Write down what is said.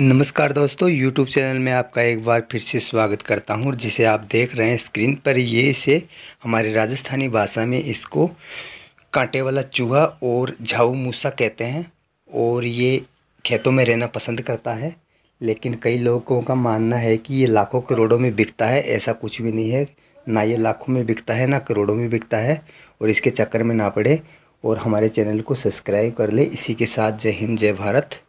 नमस्कार दोस्तों YouTube channel में आपका एक बार फिर से स्वागत करता हूं और जिसे आप देख रहे हैं स्क्रीन पर ये इसे हमारे राजस्थानी भाषा में इसको कांटे वाला चूहा और झाऊ मूसा कहते हैं और ये खेतों में रहना पसंद करता है लेकिन कई लोगों का मानना है कि ये लाखों करोड़ों में बिकता है ऐसा कुछ भी नहीं है ना ये लाखों में बिकता है ना करोड़ों में बिकता है और इसके चक्कर में ना पड़े और हमारे चैनल को सब्सक्राइब कर ले इसी के साथ जय हिंद जय भारत